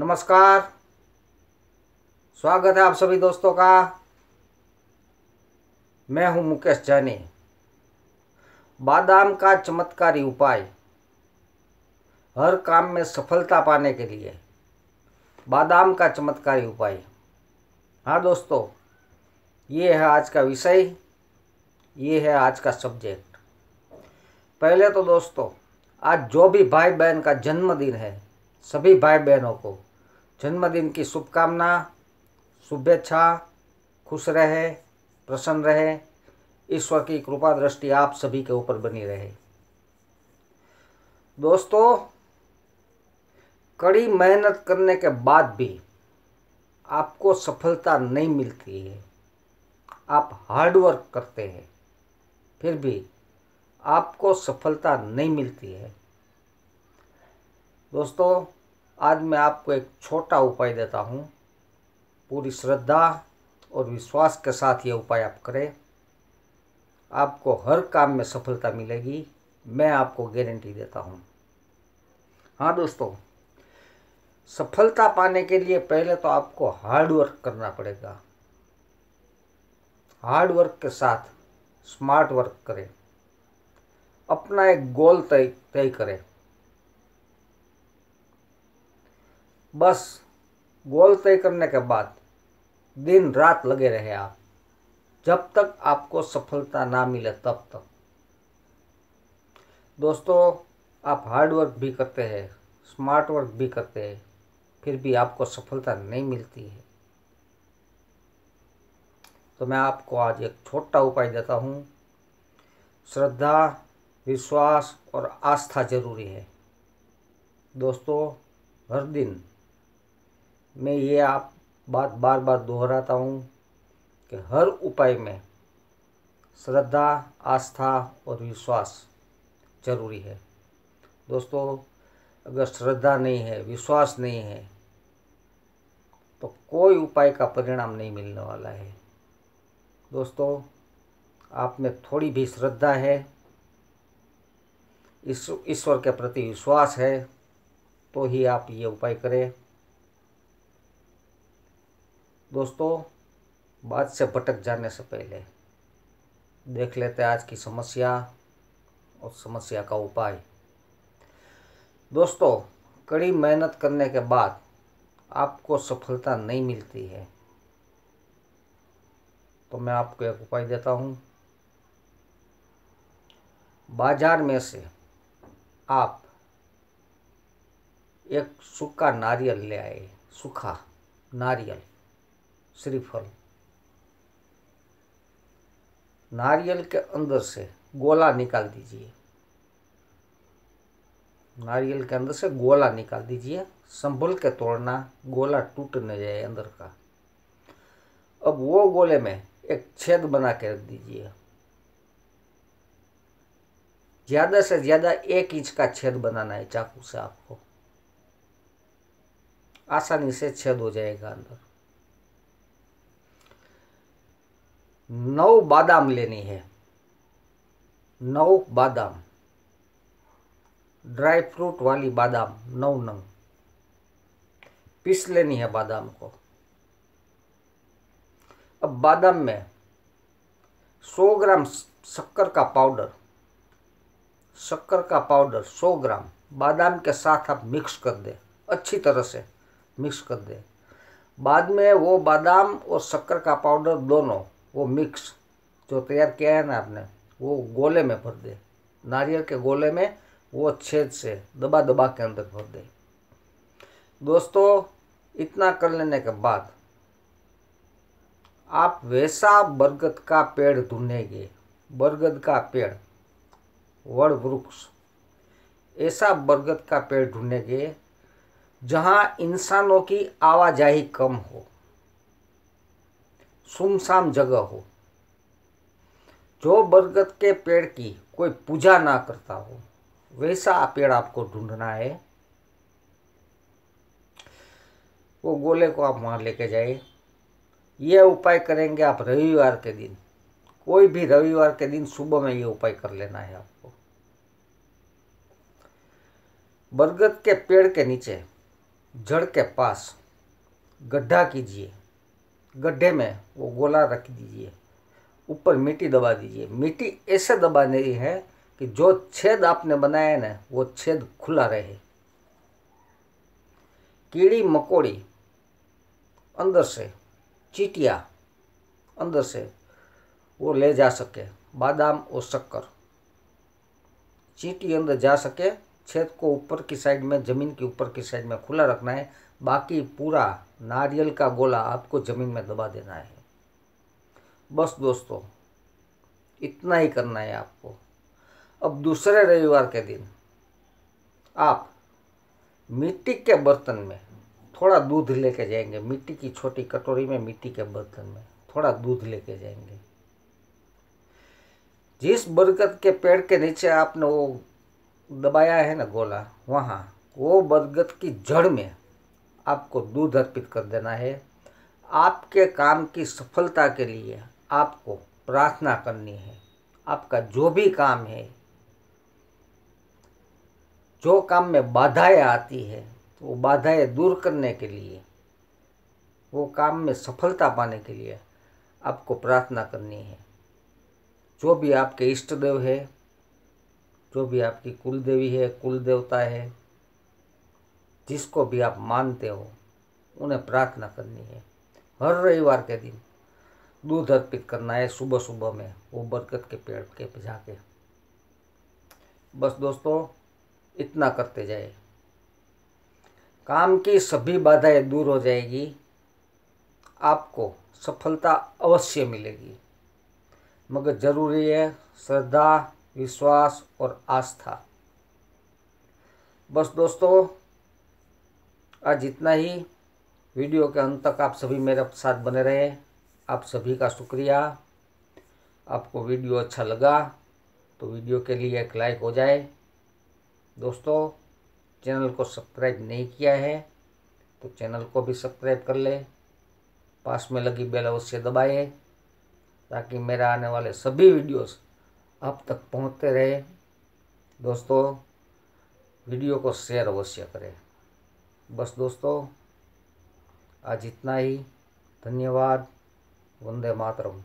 नमस्कार स्वागत है आप सभी दोस्तों का मैं हूं मुकेश जानी बादाम का चमत्कारी उपाय हर काम में सफलता पाने के लिए बादाम का चमत्कारी उपाय हाँ दोस्तों ये है आज का विषय ये है आज का सब्जेक्ट पहले तो दोस्तों आज जो भी भाई बहन का जन्मदिन है सभी भाई बहनों को जन्मदिन की शुभकामना शुभेच्छा खुश रहे प्रसन्न रहे ईश्वर की कृपा दृष्टि आप सभी के ऊपर बनी रहे दोस्तों कड़ी मेहनत करने के बाद भी आपको सफलता नहीं मिलती है आप हार्डवर्क करते हैं फिर भी आपको सफलता नहीं मिलती है दोस्तों आज मैं आपको एक छोटा उपाय देता हूँ पूरी श्रद्धा और विश्वास के साथ ये उपाय आप करें आपको हर काम में सफलता मिलेगी मैं आपको गारंटी देता हूँ हाँ दोस्तों सफलता पाने के लिए पहले तो आपको हार्ड वर्क करना पड़ेगा हार्ड वर्क के साथ स्मार्ट वर्क करें अपना एक गोल तय तय करें बस गोल तय करने के बाद दिन रात लगे रहे आप जब तक आपको सफलता ना मिले तब तक दोस्तों आप हार्ड वर्क भी करते हैं स्मार्ट वर्क भी करते हैं फिर भी आपको सफलता नहीं मिलती है तो मैं आपको आज एक छोटा उपाय देता हूँ श्रद्धा विश्वास और आस्था जरूरी है दोस्तों हर दिन मैं ये आप बात बार बार दोहराता हूँ कि हर उपाय में श्रद्धा आस्था और विश्वास जरूरी है दोस्तों अगर श्रद्धा नहीं है विश्वास नहीं है तो कोई उपाय का परिणाम नहीं मिलने वाला है दोस्तों आप में थोड़ी भी श्रद्धा है ईश्वर इस, के प्रति विश्वास है तो ही आप ये उपाय करें दोस्तों बात से भटक जाने से पहले देख लेते हैं आज की समस्या और समस्या का उपाय दोस्तों कड़ी मेहनत करने के बाद आपको सफलता नहीं मिलती है तो मैं आपको एक उपाय देता हूँ बाजार में से आप एक सूखा नारियल ले आए सूखा नारियल श्रीफल नारियल के अंदर से गोला निकाल दीजिए नारियल के अंदर से गोला निकाल दीजिए संभल के तोड़ना गोला टूट न जाए अंदर का अब वो गोले में एक छेद बना के रख दीजिए ज़्यादा से ज़्यादा एक इंच का छेद बनाना है चाकू से आपको आसानी से छेद हो जाएगा अंदर नौ बादाम लेनी है नौ बादाम ड्राई फ्रूट वाली बादाम नौ नौ पीस लेनी है बादाम को अब बादाम में 100 ग्राम शक्कर का पाउडर शक्कर का पाउडर 100 ग्राम बादाम के साथ आप मिक्स कर दें अच्छी तरह से मिक्स कर दें बाद में वो बादाम और शक्कर का पाउडर दोनों वो मिक्स जो तैयार किया है ना आपने वो गोले में भर दे नारियल के गोले में वो छेद से दबा दबा के अंदर भर दे दोस्तों इतना कर लेने के बाद आप वैसा बरगद का पेड़ ढूंढेंगे बरगद का पेड़ वड़ वृक्ष ऐसा बरगद का पेड़ ढूंढेंगे जहाँ इंसानों की आवाजाही कम हो सुमसाम जगह हो जो बरगद के पेड़ की कोई पूजा ना करता हो वैसा पेड़ आपको ढूंढना है वो गोले को आप वहाँ लेके जाइए यह उपाय करेंगे आप रविवार के दिन कोई भी रविवार के दिन सुबह में ये उपाय कर लेना है आपको बरगद के पेड़ के नीचे जड़ के पास गड्ढा कीजिए गड्ढे में वो गोला रख दीजिए ऊपर मिट्टी दबा दीजिए मिट्टी ऐसे दबानी है कि जो छेद आपने बनाया ना वो छेद खुला रहे कीड़ी मकोड़ी अंदर से चीटिया अंदर से वो ले जा सके बादाम और शक्कर चीटी अंदर जा सके छेद को ऊपर की साइड में ज़मीन के ऊपर की साइड में खुला रखना है बाकी पूरा नारियल का गोला आपको ज़मीन में दबा देना है बस दोस्तों इतना ही करना है आपको अब दूसरे रविवार के दिन आप मिट्टी के बर्तन में थोड़ा दूध लेके जाएंगे मिट्टी की छोटी कटोरी में मिट्टी के बर्तन में थोड़ा दूध लेके जाएंगे जिस बरगद के पेड़ के नीचे आपने वो दबाया है ना गोला वहाँ वो बरगद की जड़ में आपको दूध अर्पित कर देना है आपके काम की सफलता के लिए आपको प्रार्थना करनी है आपका जो भी काम है जो काम में बाधाएं आती है तो वो बाधाएं दूर करने के लिए वो काम में सफलता पाने के लिए आपको प्रार्थना करनी है जो भी आपके इष्ट देव है जो भी आपकी कुल देवी है कुल देवता है जिसको भी आप मानते हो उन्हें प्रार्थना करनी है हर रविवार के दिन दूध अर्पित करना है सुबह सुबह में वो बरगद के पेड़ के जाके बस दोस्तों इतना करते जाए काम की सभी बाधाएं दूर हो जाएगी आपको सफलता अवश्य मिलेगी मगर ज़रूरी है श्रद्धा विश्वास और आस्था बस दोस्तों आज इतना ही वीडियो के अंत तक आप सभी मेरे साथ बने रहे आप सभी का शुक्रिया आपको वीडियो अच्छा लगा तो वीडियो के लिए एक लाइक हो जाए दोस्तों चैनल को सब्सक्राइब नहीं किया है तो चैनल को भी सब्सक्राइब कर ले पास में लगी बेल अवश्य दबाए ताकि मेरा आने वाले सभी वीडियोस आप तक पहुंचते रहे दोस्तों वीडियो को शेयर अवश्य करें बस दोस्तों आज इतना ही धन्यवाद वंदे मातरम